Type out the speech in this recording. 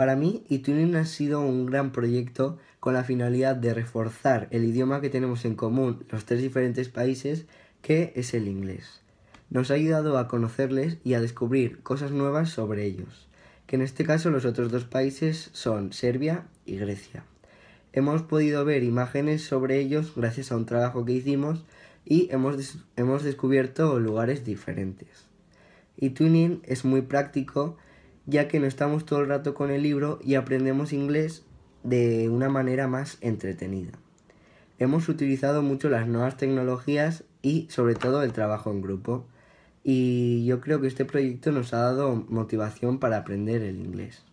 Para mí, eTuning ha sido un gran proyecto con la finalidad de reforzar el idioma que tenemos en común los tres diferentes países, que es el inglés. Nos ha ayudado a conocerles y a descubrir cosas nuevas sobre ellos, que en este caso los otros dos países son Serbia y Grecia. Hemos podido ver imágenes sobre ellos gracias a un trabajo que hicimos y hemos, descubierto lugares diferentes. eTuning es muy práctico ya que no estamos todo el rato con el libro y aprendemos inglés de una manera más entretenida. Hemos utilizado mucho las nuevas tecnologías y sobre todo el trabajo en grupo y yo creo que este proyecto nos ha dado motivación para aprender el inglés.